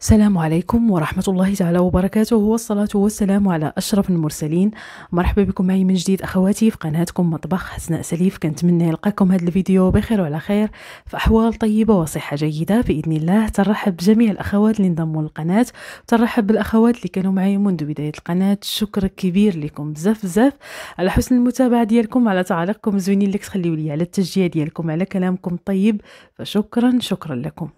السلام عليكم ورحمة الله تعالى وبركاته والصلاة والسلام على أشرف المرسلين مرحبا بكم معي من جديد أخواتي في قناتكم مطبخ حسناء سليف كنتمنى يلقاكم هذا الفيديو بخير وعلى خير في أحوال طيبة وصحة جيدة بإذن الله ترحب بجميع الأخوات اللي انضموا للقناة ترحب بالأخوات اللي كانوا معي منذ بداية القناة شكر كبير لكم بزاف بزاف على حسن المتابعة ديالكم على تعليقكم زوينين اللي تخليوا لي على التشجيع ديالكم على كلامكم الطيب فشكرا شكرا لكم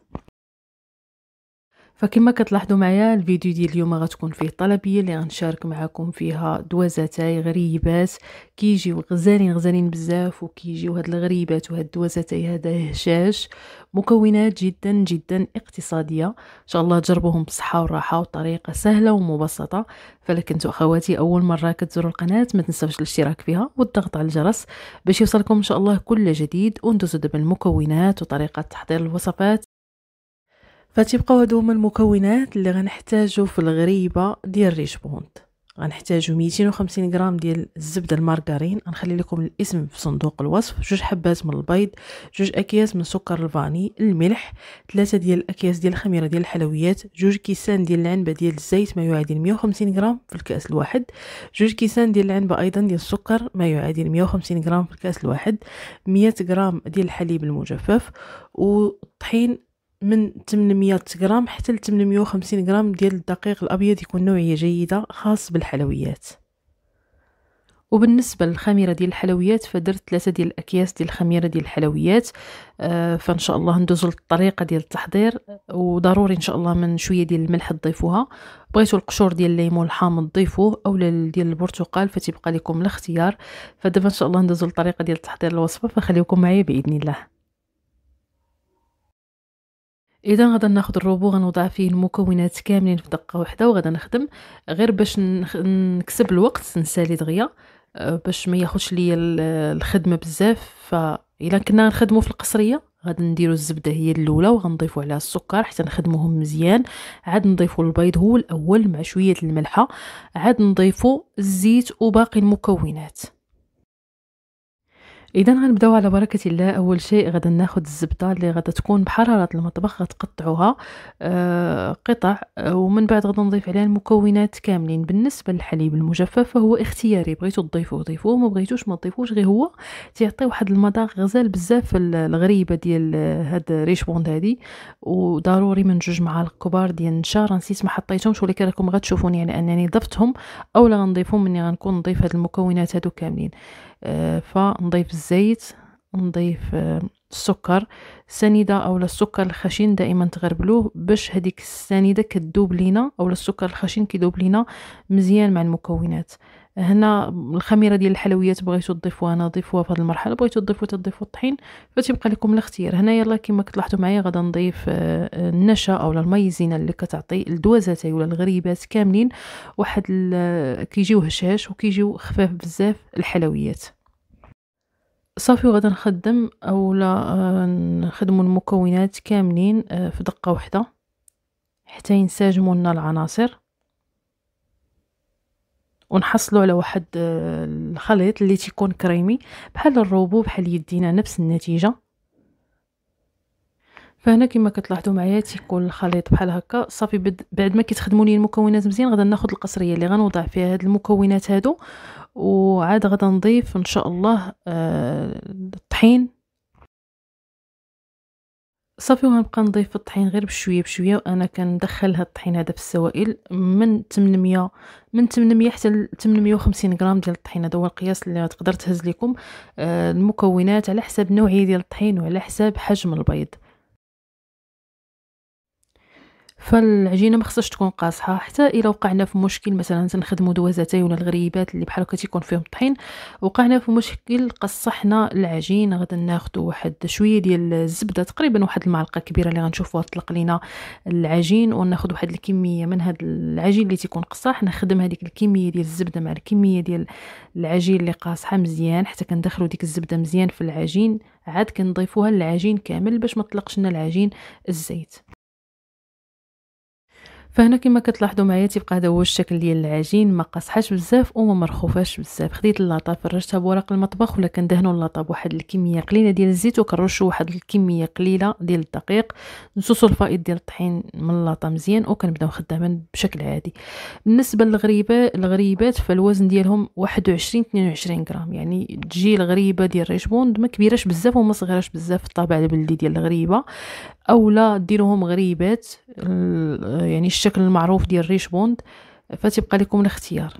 فكما كتلاحظوا معايا الفيديو ديال اليوم غتكون فيه الطلبيه اللي غنشارك معكم فيها دوازاتاي غريبات كيجيو غزالين غزالين بزاف وكيجيو هاد الغريبات وهاد الدوازاتاي هذا هشاش مكونات جدا جدا اقتصاديه ان شاء الله تجربوهم بصحه وراحه وطريقه سهله ومبسطه فلكن كنتو اخواتي اول مره كتزوروا القناه ما تنساوش الاشتراك فيها والضغط على الجرس باش يوصلكم ان شاء الله كل جديد وندوزوا دابا المكونات وطريقه تحضير الوصفات فتبقاو هادو هما المكونات اللي غنحتاجو في الغريبه ديال ريش بوند غنحتاجو 250 غرام ديال الزبده المارغرين غنخلي لكم الاسم في صندوق الوصف جوج حبات من البيض جوج اكياس من سكر الفاني الملح ثلاثة ديال الاكياس ديال الخميره ديال الحلويات جوج كيسان ديال العنبه ديال الزيت ما يعادل 150 غرام في الكاس الواحد جوج كيسان ديال العنبه ايضا ديال السكر ما يعادل 150 غرام في الكاس الواحد 100 غرام ديال الحليب المجفف وطحين من 800 غرام حتى ل 850 غرام ديال الدقيق الابيض يكون نوعيه جيده خاص بالحلويات وبالنسبه للخميره ديال الحلويات فدرت ثلاثه ديال الاكياس ديال الخميره ديال الحلويات آه، فان شاء الله ندوزوا للطريقه ديال التحضير وضروري ان شاء الله من شويه ديال الملح تضيفوها بغيتو القشور ديال الليمون الحامض ضيفوه اولا ديال البرتقال فتبقى لكم الاختيار فدابا ان شاء الله ندوزو للطريقه ديال تحضير الوصفه فخليكم معايا باذن الله اذا غدا ناخذ الروبو غنوضع فيه المكونات كاملين في دقه واحده وغدا نخدم غير باش نكسب الوقت نسالي دغيا آه، باش ما ياخذش ليا الخدمه بزاف فالا كنا نخدمو في القصريه غادي نديرو الزبده هي الاولى وغنضيفو عليها السكر حتى نخدموهم مزيان عاد نضيفو البيض هو الاول مع شويه الملحه عاد نضيفو الزيت وباقي المكونات اذا غنبداو على بركه الله اول شيء غادا ناخذ الزبده اللي غادا تكون بحراره المطبخ غتقطعوها آه، قطع آه، ومن بعد غادا نضيف عليها المكونات كاملين بالنسبه للحليب المجفف فهو اختياري بغيتو تضيفوه ضيفوه ما بغيتوش ما تضيفوش غير هو تيعطي واحد المذاق غزال بزاف الغريبه ديال آه، هاد ريشبوند هادي وضروري من جوج معالق كبار ديال النشا نسيت ما حطيتهمش ولكن راكم غتشوفوني على انني ضفتهم اولا غنضيفهم مني غنكون نضيف هاد المكونات هادو كاملين آه، فنضيف الزيت نضيف آه، السكر السنيده اولا السكر الخشن دائما تغربلوه باش هذيك السنيده كتذوب لينا اولا السكر الخشن كيذوب لينا مزيان مع المكونات هنا الخميره ديال الحلويات بغيتو تضيفوها انا ضيفوها في هذه المرحله بغيتو تضيفوا تضيفوا الطحين فتبقى لكم الاختيار هنا يلا كما كتلاحظوا معايا غدا نضيف آه، آه، النشا اولا المايزينا اللي كتعطي الدوازاتاي ولا الغريبات كاملين واحد آه، كيجيو هشاش وكيجيو خفاف بزاف الحلويات صافي وغادي نخدم اولا نخدموا المكونات كاملين في دقه واحده حتى ينسجموا لنا العناصر ونحصلوا على واحد آه، الخليط اللي تيكون كريمي بحال الروبو بحال يدينا نفس النتيجه فهنا كما كتلاحظوا معايا تيكون الخليط بحال هكا صافي بد... بعد ما كيتخدموا لي المكونات مزيان غادي ناخذ القصريه اللي غنوضع فيها هاد المكونات هادو وعاد غادي نضيف ان شاء الله آه الطحين صافي وغنبقى نضيف الطحين غير بشويه بشويه وانا كندخل هاد الطحين هذا في السوائل من 800 من 800 حتى ل 850 غرام ديال الطحين هذا هو القياس اللي تقدر تهز لكم آه، المكونات على حسب نوعيه ديال الطحين وعلى حسب حجم البيض فالعجينه ما خصهاش تكون قاصحه حتى الا وقعنا في مشكل مثلا تنخدموا دوازاتاي ولا الغريبات اللي بحال هكا تيكون فيهم الطحين وقعنا في مشكل قصحنا العجينه غدا ناخذ واحد شويه ديال الزبده تقريبا واحد المعلقه كبيره اللي غنشوفوها تطلق لينا العجين وناخذ واحد الكميه من هذا العجين اللي تيكون قصاح نخدم هذيك الكميه ديال الزبده مع الكميه ديال العجين اللي قاصحه مزيان حتى كندخلوا ديك الزبده مزيان في العجين عاد كنضيفوها للعجين كامل باش ما طلقش لنا العجين الزيت فهنا كما كتلاحظوا معايا تيبقى هذا هو الشكل ديال العجين ما قاصحاش بزاف وما مرخوفاش بزاف خديت اللاطه فرشتها بوراق المطبخ ولا كندهنوا اللاطه بواحد الكميه قليله ديال الزيت وكنرشوا واحد الكميه قليله ديال الدقيق نصوصو الفائض ديال الطحين من اللاطه مزيان وكنبداو خدامين بشكل عادي بالنسبه للغريبه الغريبات فالوزن ديالهم 21 22 غرام يعني تجي الغريبه ديال ريشبوند ما كبيراش بزاف وما صغيراش بزاف الطابع البلدي ديال الغريبه اولا ديروهم غريبات يعني الشكل الشكل المعروف ديال ريش بوند فتبقى لكم الاختيار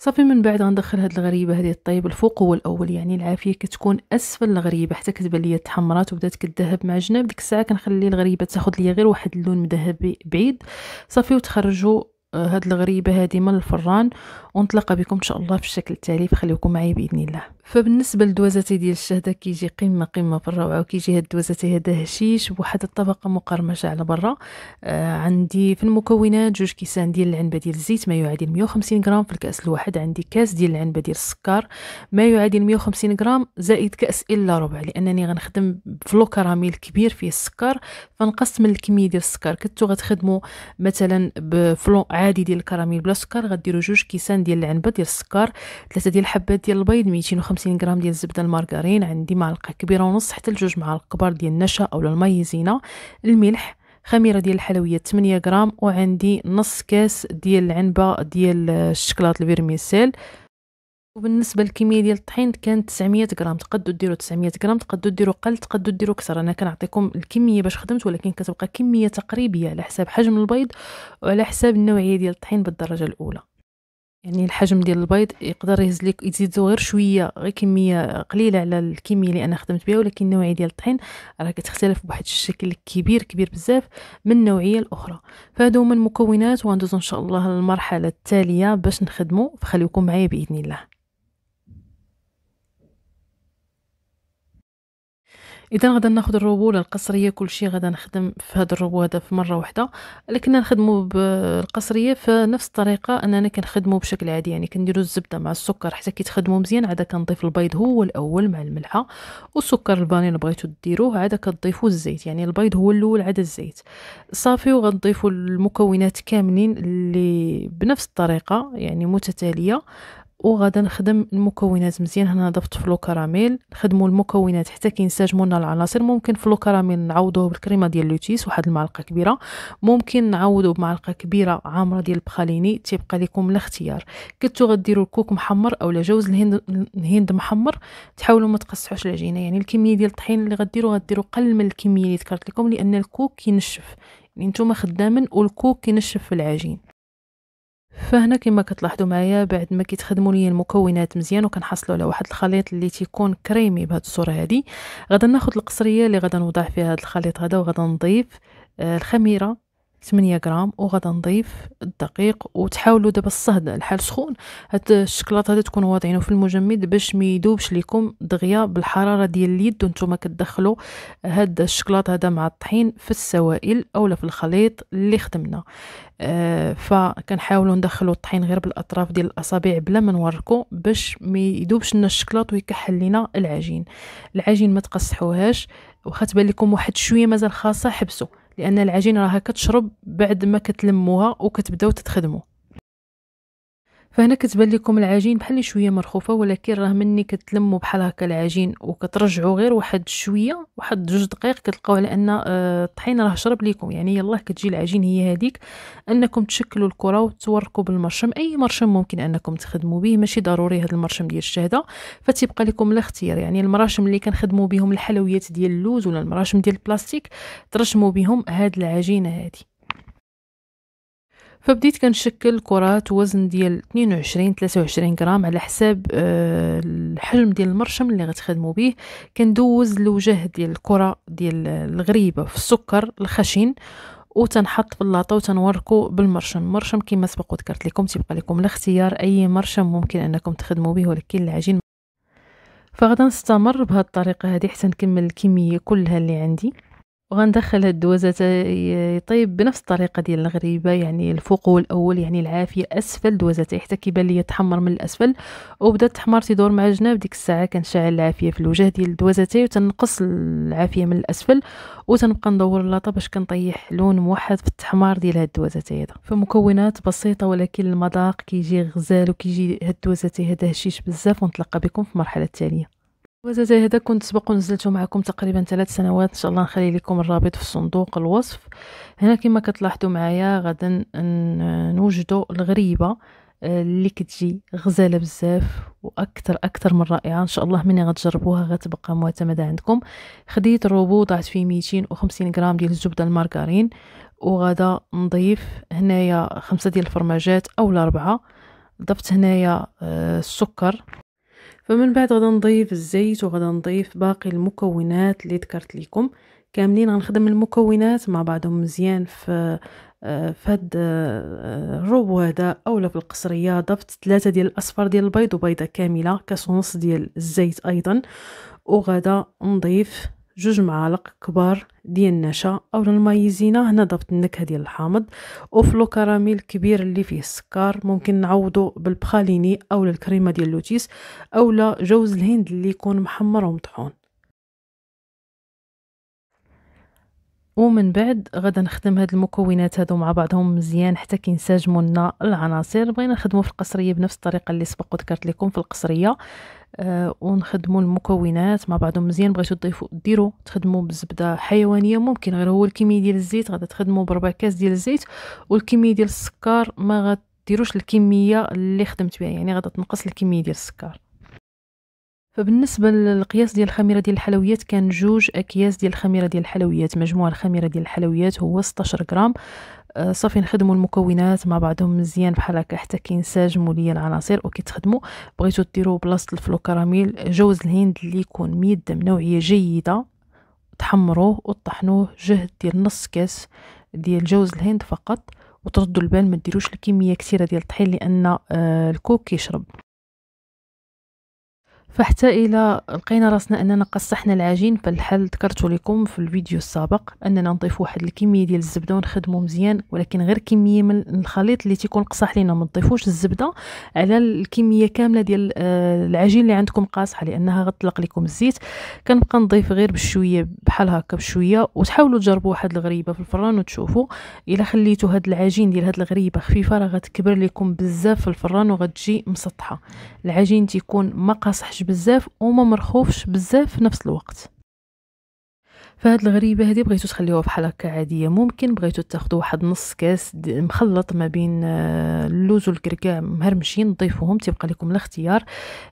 صافي من بعد غندخل هاد الغريبه هذه الطيب الفوق هو الاول يعني العافيه كتكون اسفل الغريبه حتى كتبان ليا تحمرات وبدات كتذهب مع جناب ديك الساعه كنخلي الغريبه تاخذ ليا غير واحد اللون مذهبي بعيد صافي وتخرجوا آه، هاد الغريبه هذه من الفران ونطلق بكم ان شاء الله في الشكل التالي فخليكم معايا باذن الله فبالنسبه للدوزاتي ديال الشهده كيجي قمه قمه في الروعه وكيجي هاد الدوزاتي هذا هشيش بواحد الطبقه مقرمشه على برا آه عندي في المكونات جوج كيسان ديال العنبه ديال الزيت ما يعادل 150 غرام في الكاس الواحد عندي كاس ديال العنبه ديال السكر ما يعادل 150 غرام زائد كاس الا ربع لانني غنخدم فلو كراميل كبير فيه السكر فنقصت من الكميه ديال السكر كنتو غتخدموا مثلا بفلو عادي ديال الكراميل بلا سكر غديروا جوج كيسان ديال العنبه ديال السكر ثلاثه ديال الحبات ديال البيض 250 50 غرام ديال الزبده المارغرين عندي معلقه كبيره ونص حتى لجوج معالق كبار ديال النشا اولا المايزينا الملح خميره ديال الحلويات 8 غرام وعندي نص كاس ديال العنبه ديال الشكلاط الفيرميسيل وبالنسبه للكميه ديال الطحين كانت 900 غرام تقدو ديروا 900 غرام تقدو ديروا قل تقدو ديروا كثر انا كنعطيكم الكميه باش خدمت ولكن كتبقى كميه تقريبيه على حساب حجم البيض وعلى حساب النوعيه ديال الطحين بالدرجه الاولى يعني الحجم ديال البيض يقدر يهز لك يزيدو غير شويه غير كميه قليله على الكميه اللي انا خدمت بها ولكن النوعيه ديال الطحين راه كتختلف بواحد الشكل كبير كبير بزاف من النوعيه الاخرى فهادو هما المكونات وغندوزو ان شاء الله للمرحله التاليه باش نخدمو فخليكم معايا باذن الله اذا غدا ناخذ الروبو القصريه كل شيء غدا نخدم في هذا الروبو هذا في مره واحده لكن نخدمه بالقصريه فنفس الطريقه اننا كنخدمه بشكل عادي يعني كنديرو الزبده مع السكر حتى كيتخدموا مزيان عاد كنضيف البيض هو الاول مع الملحه والسكر الفانيل بغيتو ديروه عاد كتضيفوا الزيت يعني البيض هو الاول عاد الزيت صافي وغنضيفوا المكونات كاملين اللي بنفس الطريقه يعني متتاليه وغادا نخدم المكونات مزيان هنا ضفت فلو كراميل نخدمو المكونات حتى كينسجمو لنا العناصر ممكن فلو كراميل نعوضوه بالكريمه ديال لوتيس واحد المعلقه كبيره ممكن نعوضوه بمعلقه كبيره عامره ديال البخاليني تيبقى لكم الاختيار كنتو غديروا الكوك محمر اولا جوز الهند الهند محمر تحاولوا ما تقصحوش العجينه يعني الكميه ديال الطحين اللي غديروا غديروا قل من الكميه اللي ذكرت لكم لان الكوك كينشف يعني نتوما خدامين والكوك كينشف في العجين فهنا كما كتلاحظوا معايا بعد ما كيتخدموا لي المكونات مزيان وكنحصلوا على واحد الخليط اللي تيكون كريمي بهذه الصوره هذه غادي ناخذ القصريه اللي غادي نوضع فيها هذا الخليط هذا وغادي نضيف آه، الخميره 8 غرام وغدا نضيف الدقيق وتحاولوا دابا الصهد الحال سخون هاد الشكلاط هذا تكونوا واضعينه في المجمد باش ما يذوبش لكم دغيا بالحراره ديال اليد وانتم كتدخلوا هاد الشكلاط هذا مع الطحين في السوائل اولا في الخليط اللي خدمنا آه فكنحاولوا ندخلوا الطحين غير بالاطراف ديال الاصابع بلا ما نوركو باش ما يذوبش لنا الشكلاط ويكحل لنا العجين العجين ما تقصحوهاش واخا تبان لكم واحد شويه مازال خاصه حبسوا لان العجينه راها كتشرب بعد ما كتلموها وكتبداو تتخدموا فهنا كتبان لكم العجين بحال شويه مرخوفه ولكن راه مني كتلموا بحال هكا العجين وكترجعوا غير واحد شويه واحد جوج دقائق كتلقاو على ان آه، الطحين راه شرب لكم يعني يلاه كتجي العجين هي هذيك انكم تشكلوا الكره وتوركوا بالمرشم اي مرشم ممكن انكم تخدموا به ماشي ضروري هذا المرشم ديال الشهده فتيبقى لكم الاختيار يعني المراشم اللي كنخدموا بهم الحلويات ديال اللوز ولا المراشم ديال البلاستيك ترشموا بهم هاد العجينه هذه فبديت كنشكل كرات وزن ديال 22 23 غرام على حساب آه، الحجم ديال المرشم اللي غتخدموا به كندوز الوجه ديال الكره ديال الغريبه في السكر الخشن وتنحط في اللاطه وتنوركو بالمرشم المرشم كما سبق وذكرت لكم تيبقى لكم الاختيار اي مرشم ممكن انكم تخدموا به ولكن العجين فغدا نستمر بهذه الطريقه هذه حتى نكمل الكميه كلها اللي عندي وغندخل هاد الدوزات يطيب بنفس الطريقه ديال الغريبه يعني الفوق والاول يعني العافيه اسفل دوزة حتى كيبان ليا تحمر من الاسفل وبدا التحمر تيدور مع الجناب ديك الساعه كنشعل العافيه في الوجه ديال الدوزاتي وتنقص العافيه من الاسفل وتنبقى ندور اللاطه باش كنطيح لون موحد في التحمار ديال هاد الدوزاتي هذا فمكونات بسيطه ولكن المذاق كيجي غزال وكيجي هاد الدوزاتي هذا هشيش بزاف ونتلقى بكم في المرحله التاليه وزاد هذا كنت سبق ونزلته معكم تقريبا ثلاث سنوات ان شاء الله نخلي لكم الرابط في صندوق الوصف هنا كما كتلاحظوا معايا غادا نوجدوا الغريبه آه، اللي كتجي غزاله بزاف واكثر اكثر من رائعه ان شاء الله ملي غتجربوها غتبقى معتمده عندكم خديت الروبو ضعت فيه 250 غرام ديال الزبده المارغرين وغادا نضيف هنايا خمسه ديال الفرماجات اولا اربعه ضفت هنايا آه، السكر فمن بعد غدا نضيف الزيت وغدا نضيف باقي المكونات اللي ذكرت لكم كاملين غنخدم المكونات مع بعضهم مزيان في آه، فهاد الربو آه، آه، هذا اولا في القصريه ضفت ثلاثة ديال الاصفر ديال البيض وبيضه كامله كاس ونص ديال الزيت ايضا وغدا نضيف جوج معالق كبار ديال النشا اولا المايزينا هنا ضبط النكهه ديال الحامض وفلو كراميل كبير اللي فيه السكر ممكن نعوضو بالبخاليني اولا الكريمه ديال اللوتيس اولا جوز الهند اللي يكون محمر ومطحون ومن بعد غدا نخدم هاد المكونات هادو مع بعضهم مزيان حتى كينسجموا لنا العناصر بغينا نخدموا في القصريه بنفس الطريقه اللي سبق وذكرت لكم في القصريه آه ونخدموا المكونات مع بعضهم مزيان بغيتو تضيفوا ديروا تخدموا بزبده حيوانيه ممكن غير هو الكميه ديال الزيت غادا تخدموا بربع كاس ديال الزيت والكميه ديال السكر ما غاديروش الكميه اللي خدمت بها يعني غادا تنقص الكميه ديال السكر فبالنسبه للقياس ديال الخميره ديال الحلويات كان جوج اكياس ديال الخميره ديال الحلويات مجموع الخميره ديال الحلويات هو 16 غرام آه، صافي نخدموا المكونات مع بعضهم مزيان بحال هكا حتى كينسجموا ليا العناصر وكيتخدموا بغيتو ديروا بلاصه الفلو كراميل جوز الهند اللي يكون ميد من نوعيه جيده تحمروه وطحنوه جهد ديال نص كاس ديال جوز الهند فقط وتردوا البال ما ديروش الكميه كثيره ديال الطحين لان آه، الكوك كيشرب فحتى الى لقينا راسنا اننا قصحنا العجين فالحل ذكرته لكم في الفيديو السابق اننا نضيف واحد الكميه ديال الزبده ونخدمه مزيان ولكن غير كميه من الخليط اللي تيكون قصح لينا ما نضيفوش الزبده على الكميه كامله ديال آه، العجين اللي عندكم قاصحه لانها غتطلق لكم الزيت كنبقى نضيف غير بشويه بحال هكا بشويه وتحاولوا تجربوا واحد الغريبه في الفران وتشوفوا الا خليتوا هاد العجين ديال هاد الغريبه خفيفه راه غتكبر لكم بزاف في الفران وغتجي مسطحه العجين تيكون ما قاصحش بزاف وما مرخوفش بزاف في نفس الوقت فهاد الغريبه هذه بغيتو تخليوها بحال هكا عاديه ممكن بغيتو تاخذوا واحد نص كاس مخلط ما بين آه، اللوز والكركاع مهرمشين نضيفوهم تيبقى لكم الاختيار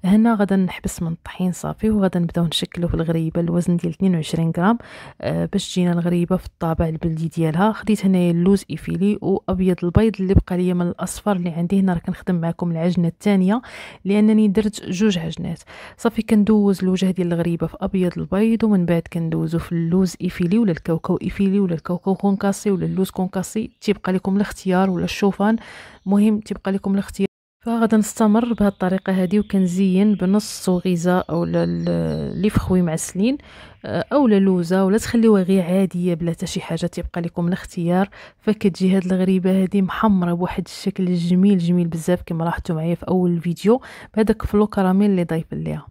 هنا غدا نحبس من الطحين صافي وغدا نبداو نشكلو في الغريبه الوزن ديال 22 غرام آه، باش تجينا الغريبه في الطابع البلدي ديالها خديت هنايا اللوز ايفيلي وابيض البيض اللي بقى ليا من الاصفر اللي عندي هنا راه كنخدم معكم العجنه الثانيه لانني درت جوج عجنات صافي كندوز الوجه ديال الغريبه في ابيض البيض ومن بعد كندوزو في اللوز اللوز ايفيلي ولا الكاوكاو ايفيلي ولا الكاوكاو كونكاسي ولا اللوز كونكاسي تيبقى لكم الاختيار ولا الشوفان مهم تيبقى لكم الاختيار فغادا نستمر بهاد الطريقه هادي وكنزين بنص غيزه او لي فخوي معسلين او آه، لوزه ولا تخليوها غير عاديه بلا حتى شي حاجه تيبقى لكم الاختيار فكتجي هاد الغريبه هادي محمره بواحد الشكل جميل جميل بزاف كما لاحظتوا معايا في اول فيديو بهذاك فلو كراميل اللي ضايف ليها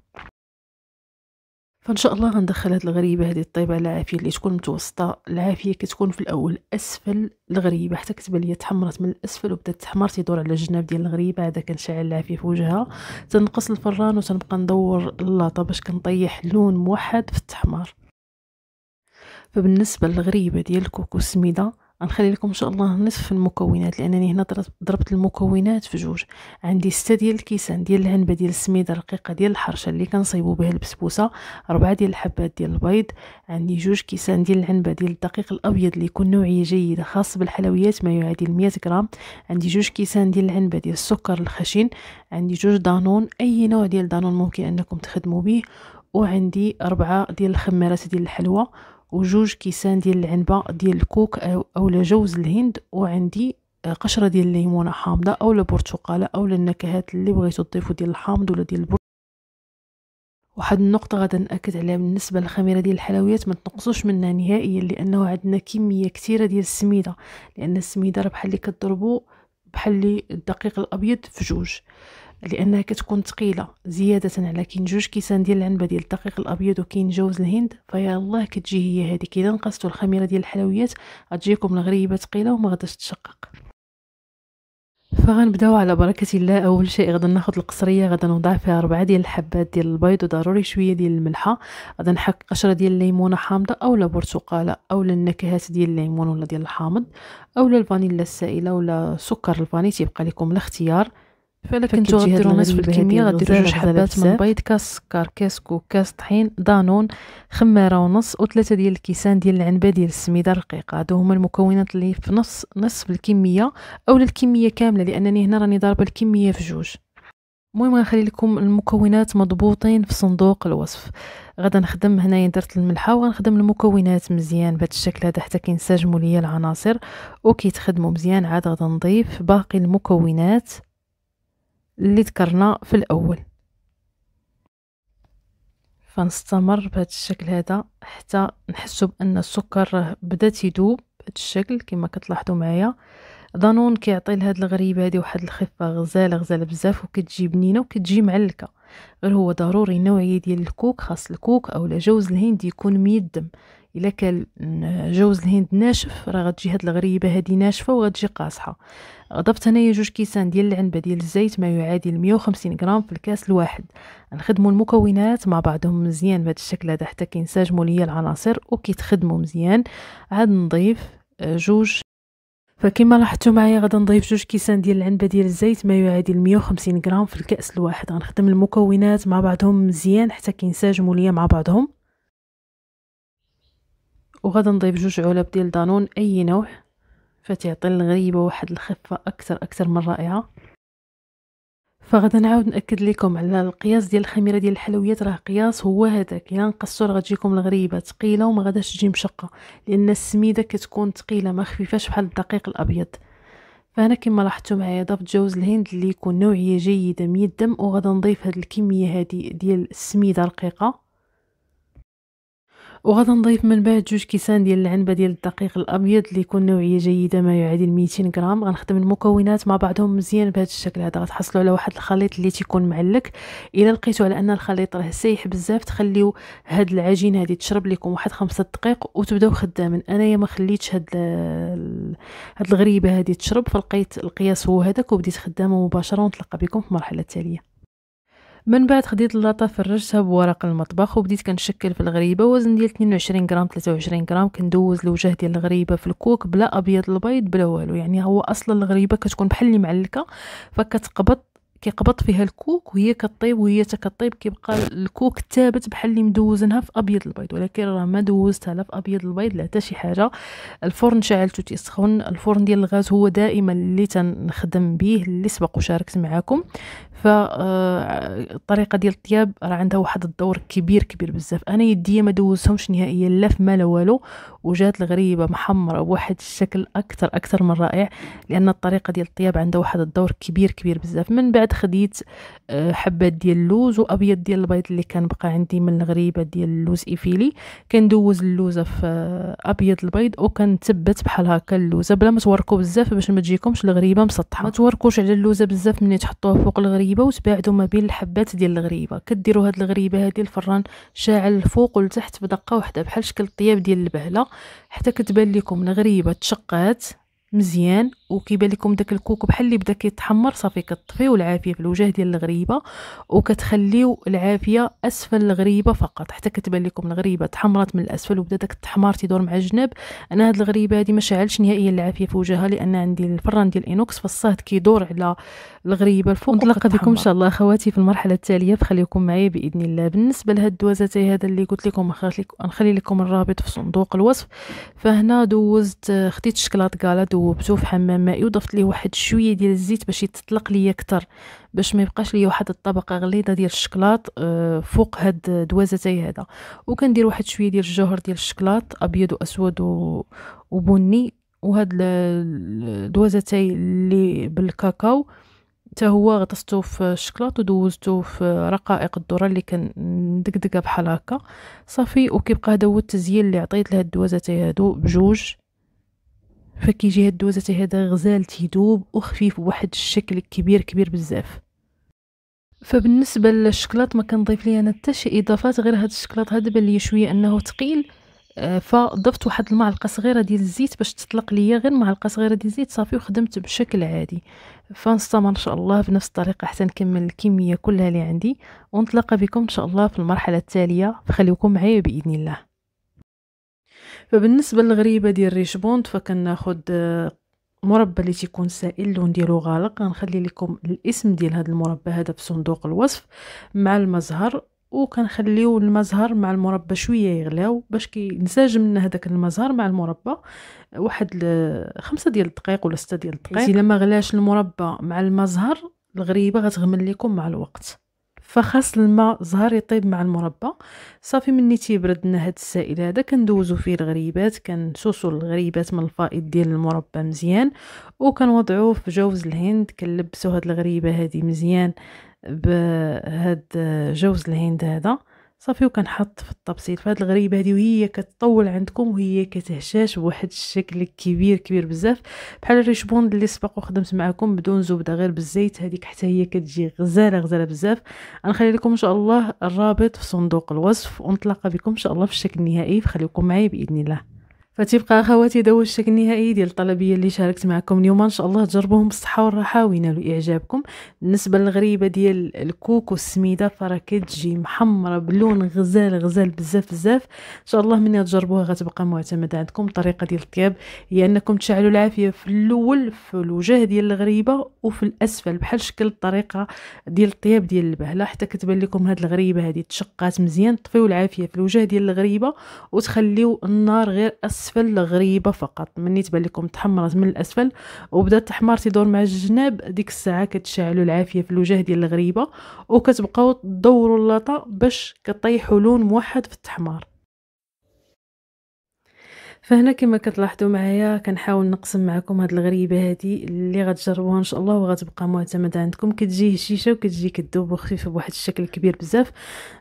فان شاء الله غندخل هاد الغريبه هذه الطيبه على العافيه اللي تكون متوسطه العافيه كتكون في الاول اسفل الغريبه حتى كتبان ليا تحمرت من الاسفل وبدات تحمر تيدور على الجناب ديال الغريبه هذا كنشعل العافيه في وجهها تنقص الفران وتنبقى ندور اللاطه باش كنطيح لون موحد في التحمر فبالنسبه للغريبه ديال الكوكو السميده غنخلي لكم ان شاء الله نصف المكونات لانني هنا ضربت المكونات في جوج عندي ستة ديال الكيسان ديال العنبه ديال السميده الرقيقه ديال الحرشه اللي كنصيبو بها البسبوسه أربعة ديال الحبات ديال البيض عندي جوج كيسان ديال العنبه ديال الدقيق الابيض اللي يكون نوعيه جيده خاص بالحلويات ما يعادل 100 غرام عندي جوج كيسان ديال العنبه ديال السكر الخشن عندي جوج دانون اي نوع ديال دانون ممكن انكم تخدموا به وعندي أربعة ديال الخمارات ديال الحلوى وجوج كيسان ديال العنبه ديال الكوك او جوز الهند وعندي آه، قشره ديال الليمونه حامضه او البرتقاله او النكهات اللي بغيتو تضيفوا ديال الحامض ولا ديال البرتقال واحد النقطة غادا نأكد عليها بالنسبة للخميرة ديال الحلويات ما تنقصوش منها نهائيا لأنه عندنا كمية كثيرة ديال السميدة لأن السميدة راه بحال اللي كضربو بحال الدقيق الأبيض في جوج لانها كتكون ثقيله زياده على كاين جوج كيسان ديال العنبه ديال الدقيق الابيض وكاين جوز الهند فيا الله كتجي هي هذيك اذا نقصتو الخميره ديال الحلويات غتجيكم الغريبه ثقيله وما غاداش تشقق فغنبداو على بركه الله اول شيء غادي ناخذ القصريه غادي نوضع فيها ربعة ديال الحبات ديال البيض وضروري شويه ديال الملحه غادي نحك قشره ديال الليمونه حامضه اولا برتقاله اولا النكهات ديال الليمون ولا ديال الحامض اولا الفانيلا السائله ولا سكر الفاني تيبقى لكم الاختيار فعلا كنتو غديرو نصف الكميه غديرو جوج حبات من البيض كاس سكر كاس كوك كاس طحين دانون خماره ونص وثلاثه ديال الكيسان ديال العنبه ديال السميده الرقيقه هادو هما المكونات اللي في نص نصف الكميه اولا الكميه كامله لانني هنا راني ضاربه الكميه في جوج المهم غنخلي لكم المكونات مضبوطين في صندوق الوصف غدا نخدم هنايا درت الملحه وغنخدم المكونات مزيان بهذا الشكل هذا حتى كينسجموا ليا العناصر وكيتخدموا مزيان عاد غدا نضيف باقي المكونات اللي ذكرنا في الاول فنستمر بهذا الشكل هذا حتى نحسوا بان السكر راه بدا تيذوب بهذا الشكل كما كتلاحظوا معايا ضانون كيعطي لهاد الغريبه هذه واحد الخفه غزاله غزاله بزاف وكتجي بنينه وكتجي معلكه غير هو ضروري النوعيه ديال الكوك خاص الكوك اولا جوز الهند يكون ميدم الا كان جوز الهند ناشف راه غتجي هاد الغريبه هادي ناشفه وغتجي قاصحه غضبت هنايا جوج كيسان ديال العنبه ديال الزيت ما يعادل 150 غرام في الكاس الواحد نخدموا المكونات مع بعضهم مزيان بهذا الشكل هذا حتى كينسجموا ليا العناصر وكيتخدموا مزيان عاد نضيف آه، جوج فكما لاحظتوا معايا غادي نضيف جوج كيسان ديال العنبه ديال الزيت ما يعادل 150 غرام في الكاس الواحد غنخدم المكونات مع بعضهم مزيان حتى كينسجموا ليا مع بعضهم وغادي نضيف جوج علب ديال دانون اي نوع فتعطي الغريبة واحد الخفة أكثر أكثر من رائعة فغدا نعاود ناكد لكم على القياس ديال الخميره ديال الحلويات راه قياس هو هذاك الا نقصو راه غتجيكم الغريبه ثقيله وما غاداش تجي مشقه لان السميده كتكون ثقيله ما خفيفاش بحال الدقيق الابيض فهنا كما لاحظتوا معايا ضفت جوز الهند اللي يكون نوعيه جيده من الدم وغادا نضيف هاد الكميه هادي ديال السميده رقيقه وغادا نضيف من بعد جوج كيسان ديال العنبه ديال الدقيق الابيض اللي يكون نوعيه جيده ما يعادل 200 غرام غنخدم المكونات مع بعضهم مزيان بهذا الشكل هذا غتحصلوا على واحد الخليط اللي تيكون معلك الا لقيتوا على ان الخليط راه سايح بزاف تخليو هاد العجين هادي تشرب لكم واحد خمسة دقائق وتبداو خدامين انايا ما خليتش هاد هاد الغريبه هادي تشرب فلقيت القياس هو هذاك وبديت خدامه مباشره ونتلقى بكم في المرحله التاليه من بعد خديت اللاطه فرجتها بورق المطبخ وبديت كنشكل في الغريبه وزن ديال 22 غرام 23 غرام كندوز الوجه ديال الغريبه في الكوك بلا ابيض البيض بلا والو يعني هو اصلا الغريبه كتكون بحال اللي معلكه فكتقبض كيقبط فيها الكوك وهي كطيب وهي تا كطيب كيبقى الكوك ثابت بحال اللي مدوزنها في ابيض البيض ولكن راه ما دوزتها لا في ابيض البيض لا حتى شي حاجه الفرن شعلته تيسخن الفرن ديال الغاز هو دائما اللي تنخدم به اللي سبق وشاركت معاكم فالطريقه ديال الطياب راه عندها واحد الدور كبير كبير بزاف انا يديا ما دوزتهمش نهائيا لا في ما لا والو وجات الغريبه محمره بواحد الشكل اكثر اكثر من رائع لان الطريقه ديال الطياب عندها واحد الدور كبير كبير بزاف من بعد خديت آه، حبات ديال اللوز وابيض ديال البيض اللي كان بقى عندي من الغريبه ديال اللوز ايفيلي كندوز اللوزه في آه، ابيض البيض وكنثبت بحال هكا اللوزه بلا ما توركو بزاف باش ما تجيكمش الغريبه مسطحه ما توركوش على اللوزه بزاف ملي تحطوها فوق الغريبه الغريبه وتباعدوا ما بين الحبات ديال الغريبه كديروا هاد الغريبه هادي الفران شاعل الفوق والتحت بدقه واحده بحال شكل الطياب ديال البهله حتى كتبان لكم الغريبه تشقات مزيان وكيبان لكم داك الكوك بحال اللي بدا كيتحمر صافي كطفيو العافيه في الوجه ديال الغريبه وكتخليو العافيه اسفل الغريبه فقط حتى كتبان لكم الغريبه تحمرت من الاسفل وبدا داك التحمار تيدور مع الجناب انا هاد الغريبه هادي ما شعلش نهائيا العافيه في وجهها لان عندي الفران ديال الانوكس فالصهد كيدور على الغريبه الفوق نتلاقى بكم ان شاء الله اخواتي في المرحله التاليه فخليكم معايا باذن الله بالنسبه لهاد الدوازات هذا اللي قلت لكم نخلي لكم الرابط في صندوق الوصف فهنا دوزت آه، خديت شكلاط كالا ذوبته في حمام مائي وضفت ليه واحد شويه ديال الزيت باش يتطلق ليا اكثر باش ما يبقاش ليا واحد الطبقه غليظه ديال الشكلاط آه، فوق هاد دوازتي هذا وكندير واحد شويه ديال الجوهر ديال الشكلاط ابيض واسود وبني وهاد الدوازتي اللي بالكاكاو حتى هو غطستو في الشكلاط ودوزتو في رقائق الذره اللي كندقدقها بحال هكا صافي وكيبقى هذا هو التزيين اللي عطيت لهاد الدوازتي هادو بجوج فكيجي هاد الدوزات هذا غزال تيدوب وخفيف بواحد الشكل كبير كبير بزاف فبالنسبه للشكلاط ما كنضيف ليه انا حتى شي اضافات غير هاد الشكلاط هذا بان ليا شويه انه ثقيل آه، فضفت واحد المعلقه صغيره ديال الزيت باش تطلق ليا غير معلقه صغيره ديال الزيت صافي وخدمت بشكل عادي فنستمر ان شاء الله بنفس الطريقه حتى نكمل الكميه كلها اللي عندي ونتلاقى بكم ان شاء الله في المرحله التاليه فخليكم معايا باذن الله فبالنسبة للغريبة ديال ريش بوند فكناخد آه، مربى اللي تيكون سائل اللون ديالو غالق غنخلي لكم الاسم ديال هذا المربى هذا في صندوق الوصف مع المزهر وكنخليو المزهر مع المربى شويه يغلاو باش كينسجم لنا هذاك المزهر مع المربى واحد آه، خمسة ديال الدقائق ولا ستة ديال الدقائق الا ما غلاش المربى مع المزهر الغريبه غتغمل لكم مع الوقت فخاص الماء زهر يطيب مع المربى صافي مني تيبرد لنا هاد السائل هذا كندوزو فيه الغريبات كنسوسو الغريبات من الفائض ديال المربى مزيان وكنوضعو في جوز الهند كنلبسو هاد الغريبه هادي مزيان بهاد جوز الهند هذا صافي وكنحط في الطبسيل فهاد الغريبه هادي وهي كتطول عندكم وهي كتهشاش بواحد الشكل كبير كبير بزاف بحال الريشبوند اللي سبق وخدمت معكم بدون زبده غير بالزيت هذيك حتى هي كتجي غزاله غزاله بزاف غنخلي لكم ان شاء الله الرابط في صندوق الوصف ونتلاقى بكم ان شاء الله في الشكل النهائي فخليكم معايا باذن الله فتبقى اخواتي دو هو الشكل النهائي ديال الطلبيه اللي شاركت معكم اليوم ان شاء الله تجربوهم بالصحه والراحه وينالوا اعجابكم بالنسبه للغريبه ديال الكوك والسميده فراه كتجي محمره بلون غزال غزال بزاف بزاف ان شاء الله ملي تجربوها غتبقى معتمده عندكم الطريقه ديال الطياب هي انكم تشعلوا العافيه في الاول في الوجه ديال الغريبه وفي الاسفل بحال شكل الطريقه ديال الطياب ديال البهله حتى كتبان لكم هاد الغريبه هذه تشقات مزيان طفيو العافيه في الوجه ديال الغريبه وتخليو النار غير أسفل الاسفل غريبه فقط مني تبان لكم تحمرت من الاسفل وبدات تحمر تدور مع الجناب ديك الساعه كتشعلوا العافيه في الوجه ديال الغريبه وكتبقاو تدوروا اللطا باش كطيحوا لون موحد في التحمار فهنا كما كتلاحظوا معايا كنحاول نقسم معكم هاد الغريبه هادي اللي غتجربوها ان شاء الله وغتبقى معتمده عندكم كتجي هشيشه وكتجي كذوب وخفيفه بواحد الشكل كبير بزاف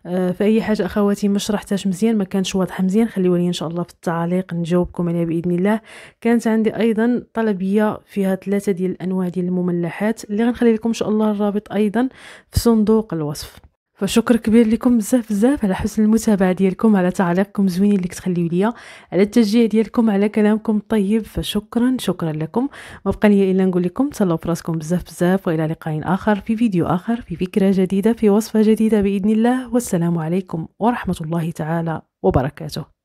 آه، فاي حاجه اخواتي ما شرحتهاش مزيان ما كانش واضحه مزيان خليوها لي ان شاء الله في التعليق نجاوبكم عليها باذن الله كانت عندي ايضا طلبيه فيها ثلاثه ديال الانواع ديال المملحات اللي غنخلي لكم ان شاء الله الرابط ايضا في صندوق الوصف فشكر كبير لكم بزاف بزاف على حسن المتابعه ديالكم على تعليقكم زوينين اللي كتخليو ليا على التشجيع ديالكم على كلامكم الطيب فشكرا شكرا لكم ما بقى لي الا نقول لكم تهلاو براسكم بزاف بزاف والى لقاء اخر في فيديو اخر في فكره جديده في وصفه جديده باذن الله والسلام عليكم ورحمه الله تعالى وبركاته